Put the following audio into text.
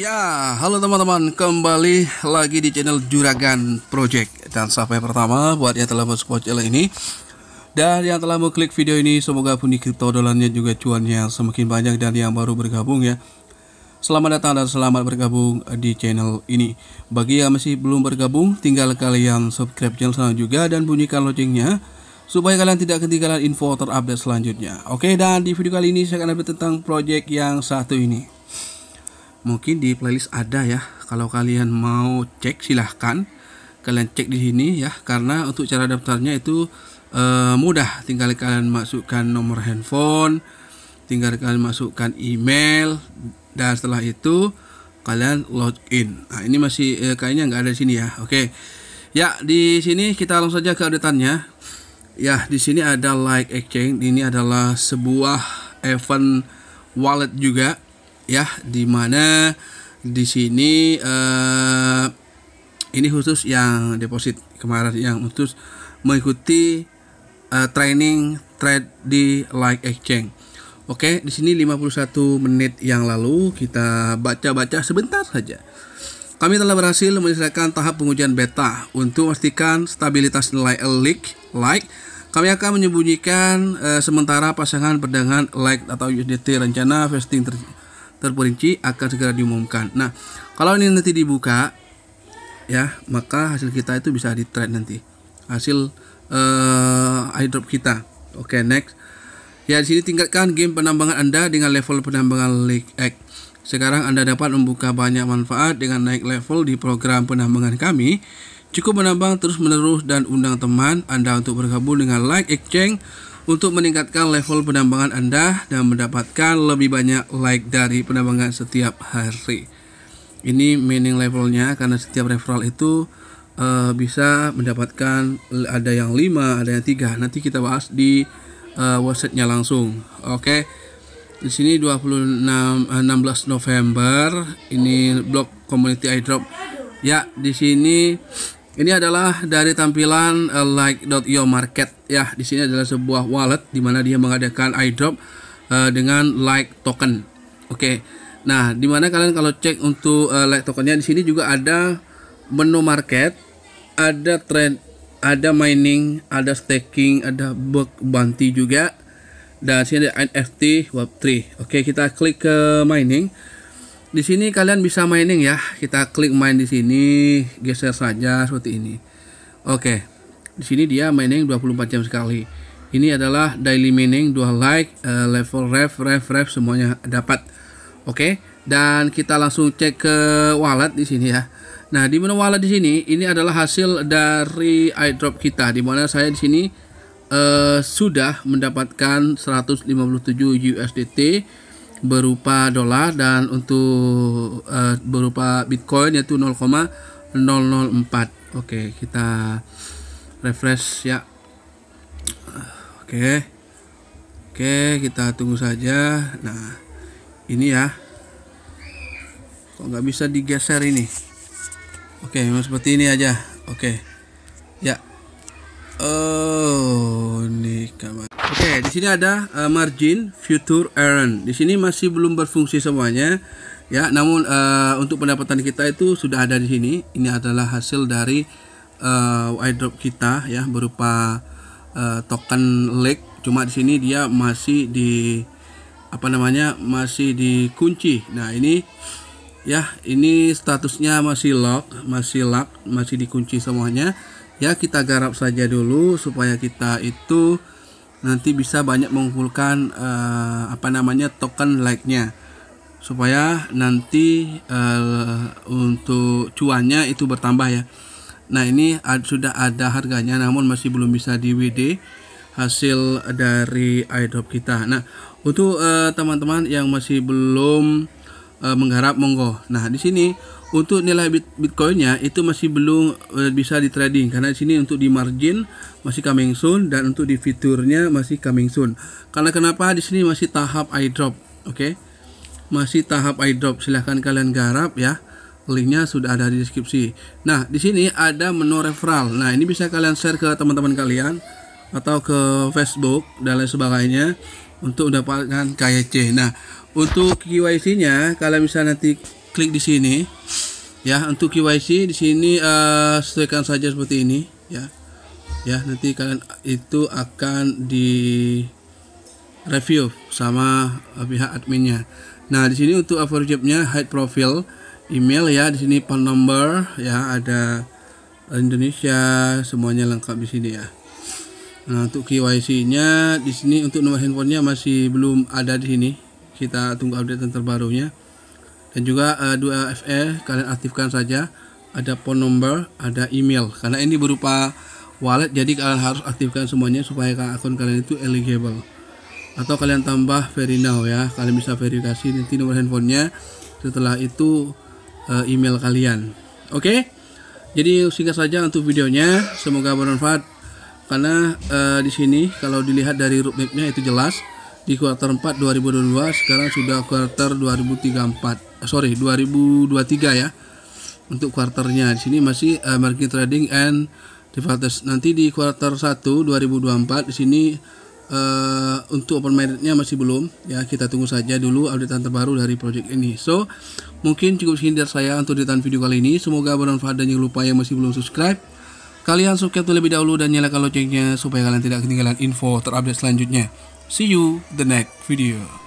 Ya, halo teman-teman, kembali lagi di channel Juragan Project Dan sampai pertama buat yang telah mensupport channel ini Dan yang telah mengklik video ini, semoga pundi kripto dolannya juga cuannya semakin banyak Dan yang baru bergabung ya Selamat datang dan selamat bergabung di channel ini Bagi yang masih belum bergabung, tinggal kalian subscribe channel sana juga dan bunyikan loncengnya supaya kalian tidak ketinggalan info terupdate selanjutnya. Oke, dan di video kali ini saya akan update tentang project yang satu ini mungkin di playlist ada ya kalau kalian mau cek silahkan kalian cek di sini ya karena untuk cara daftarnya itu e, mudah tinggal kalian masukkan nomor handphone tinggal kalian masukkan email dan setelah itu kalian login nah ini masih e, kayaknya nggak ada di sini ya oke ya di sini kita langsung saja ke updateannya ya di sini ada like exchange ini adalah sebuah event wallet juga ya di mana di sini uh, ini khusus yang deposit kemarin yang khusus mengikuti uh, training trade di like exchange Oke, di sini 51 menit yang lalu kita baca-baca sebentar saja. Kami telah berhasil menyelesaikan tahap pengujian beta untuk memastikan stabilitas nilai elik like. Kami akan menyembunyikan e, sementara pasangan perdagangan like atau USDT rencana vesting ter terperinci akan segera diumumkan. Nah, kalau ini nanti dibuka ya, maka hasil kita itu bisa di trade nanti. Hasil uh, eh, airdrop kita. Oke, okay, next. Ya, di sini tingkatkan game penambangan Anda dengan level penambangan League X. Sekarang Anda dapat membuka banyak manfaat dengan naik level di program penambangan kami. Cukup menambang terus-menerus dan undang teman Anda untuk bergabung dengan Like Exchange untuk meningkatkan level penambangan Anda dan mendapatkan lebih banyak like dari penambangan setiap hari. Ini meaning levelnya karena setiap referral itu uh, bisa mendapatkan ada yang 5, ada yang 3. Nanti kita bahas di uh, websitenya langsung. Oke. Okay. Di sini 26 uh, 16 November ini blog community iDrop. Ya, di sini ini adalah dari tampilan eh, like.io market ya. Di sini adalah sebuah wallet di mana dia mengadakan airdrop uh, eh, dengan like token. Oke. Okay. Nah, di mana kalian kalau cek untuk uh, like tokennya di sini juga ada menu market, ada trend, ada mining, ada staking, ada bug bounty juga. Dan sini ada NFT Web3. Oke, okay, kita klik ke mining di sini kalian bisa mining ya kita klik main di sini geser saja seperti ini oke di sini dia mining 24 jam sekali ini adalah daily mining dua like uh, level ref ref ref semuanya dapat oke dan kita langsung cek ke wallet di sini ya nah di menu wallet di sini ini adalah hasil dari airdrop kita di mana saya di sini uh, sudah mendapatkan 157 USDT berupa dolar dan untuk uh, berupa Bitcoin yaitu 0,004. Oke, kita refresh ya. Oke. Oke, kita tunggu saja. Nah, ini ya. Kok nggak bisa digeser ini? Oke, memang seperti ini aja. Oke. Ya. Oh, ini kamar Oke, okay, di sini ada uh, margin future earn. Di sini masih belum berfungsi semuanya. Ya, namun uh, untuk pendapatan kita itu sudah ada di sini. Ini adalah hasil dari uh, airdrop kita ya berupa uh, token lake. Cuma di sini dia masih di apa namanya? masih dikunci. Nah, ini ya, ini statusnya masih lock, masih lock, masih dikunci semuanya. Ya, kita garap saja dulu supaya kita itu nanti bisa banyak mengumpulkan uh, apa namanya token like-nya supaya nanti uh, untuk cuannya itu bertambah ya. Nah, ini ad, sudah ada harganya namun masih belum bisa di WD hasil dari iDrop kita. Nah, untuk eh, teman-teman uh, yang masih belum uh, menggarap monggo. Nah, di sini untuk nilai bit Bitcoinnya itu masih belum eh, bisa di trading karena di sini untuk di margin masih coming soon dan untuk di fiturnya masih coming soon. Karena kenapa di sini masih tahap iDrop, oke? Okay? Masih tahap iDrop. Silahkan kalian garap ya. Linknya sudah ada di deskripsi. Nah di sini ada menu referral. Nah ini bisa kalian share ke teman-teman kalian atau ke Facebook dan lain sebagainya untuk mendapatkan KYC. Nah untuk KYC-nya kalian bisa nanti klik di sini ya untuk KYC di sini uh, sesuaikan saja seperti ini ya ya nanti kalian itu akan di review sama eh, pihak adminnya nah di sini untuk average hide profile email ya di sini phone number ya ada Indonesia semuanya lengkap di sini ya nah untuk KYC-nya di sini untuk nomor handphonenya masih belum ada di sini kita tunggu update terbarunya dan juga uh, eh, 2FE kalian aktifkan saja ada phone number ada email karena ini berupa wallet jadi kalian harus aktifkan semuanya supaya akun kalian itu eligible atau kalian tambah very now ya kalian bisa verifikasi nanti nomor handphonenya setelah itu uh, email kalian oke okay? jadi singkat saja untuk videonya semoga bermanfaat karena uh, di sini kalau dilihat dari roadmapnya itu jelas di kuartal 4 2022 sekarang sudah kuartal 2034 eh, sorry 2023 ya untuk kuarternya di sini masih uh, eh, margin trading and derivatives nanti di kuartal 1 2024 di sini uh, untuk open marketnya masih belum ya kita tunggu saja dulu update terbaru dari project ini so mungkin cukup sekian saya untuk detan video kali ini semoga bermanfaat dan jangan lupa yang masih belum subscribe kalian subscribe terlebih dahulu dan nyalakan loncengnya supaya kalian tidak ketinggalan info terupdate selanjutnya See you the next video.